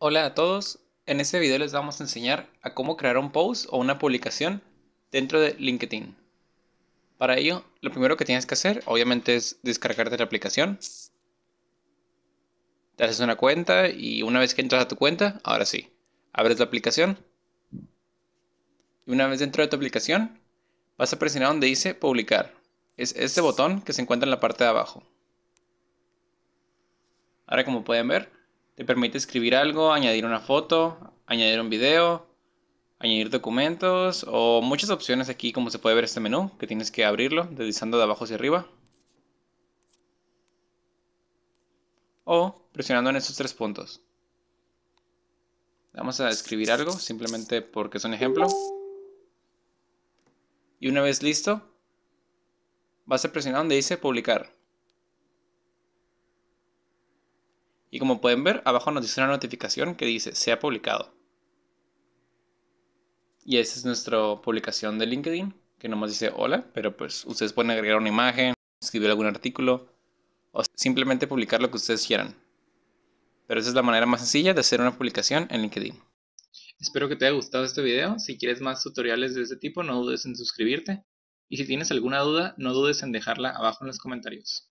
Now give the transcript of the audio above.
Hola a todos, en este video les vamos a enseñar a cómo crear un post o una publicación dentro de LinkedIn. Para ello, lo primero que tienes que hacer obviamente es descargarte la aplicación. Te haces una cuenta y una vez que entras a tu cuenta, ahora sí, abres la aplicación. Y una vez dentro de tu aplicación, vas a presionar donde dice publicar. Es este botón que se encuentra en la parte de abajo. Ahora como pueden ver, te permite escribir algo, añadir una foto, añadir un video, añadir documentos o muchas opciones aquí como se puede ver este menú que tienes que abrirlo deslizando de abajo hacia arriba. O presionando en estos tres puntos. Vamos a escribir algo simplemente porque es un ejemplo. Y una vez listo, vas a presionar donde dice publicar. Y como pueden ver, abajo nos dice una notificación que dice se ha publicado. Y esa es nuestra publicación de LinkedIn, que nomás dice hola, pero pues ustedes pueden agregar una imagen, escribir algún artículo o simplemente publicar lo que ustedes quieran. Pero esa es la manera más sencilla de hacer una publicación en LinkedIn. Espero que te haya gustado este video. Si quieres más tutoriales de este tipo, no dudes en suscribirte. Y si tienes alguna duda, no dudes en dejarla abajo en los comentarios.